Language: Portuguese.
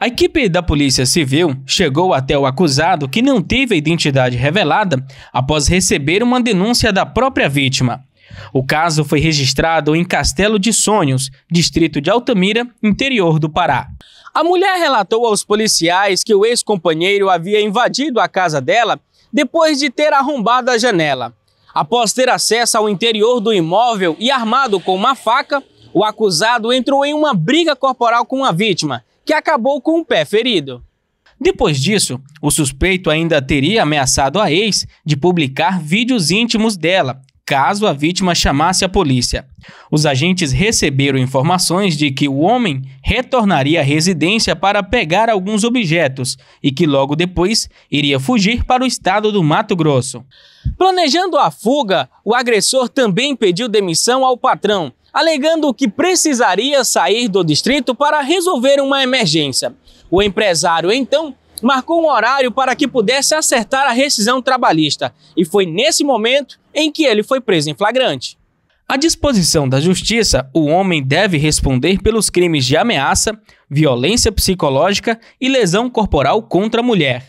A equipe da Polícia Civil chegou até o acusado, que não teve a identidade revelada, após receber uma denúncia da própria vítima. O caso foi registrado em Castelo de Sonhos, distrito de Altamira, interior do Pará. A mulher relatou aos policiais que o ex-companheiro havia invadido a casa dela depois de ter arrombado a janela. Após ter acesso ao interior do imóvel e armado com uma faca, o acusado entrou em uma briga corporal com a vítima, que acabou com o pé ferido. Depois disso, o suspeito ainda teria ameaçado a ex de publicar vídeos íntimos dela, caso a vítima chamasse a polícia. Os agentes receberam informações de que o homem retornaria à residência para pegar alguns objetos e que logo depois iria fugir para o estado do Mato Grosso. Planejando a fuga, o agressor também pediu demissão ao patrão, alegando que precisaria sair do distrito para resolver uma emergência. O empresário então marcou um horário para que pudesse acertar a rescisão trabalhista e foi nesse momento em que ele foi preso em flagrante. À disposição da justiça, o homem deve responder pelos crimes de ameaça, violência psicológica e lesão corporal contra a mulher.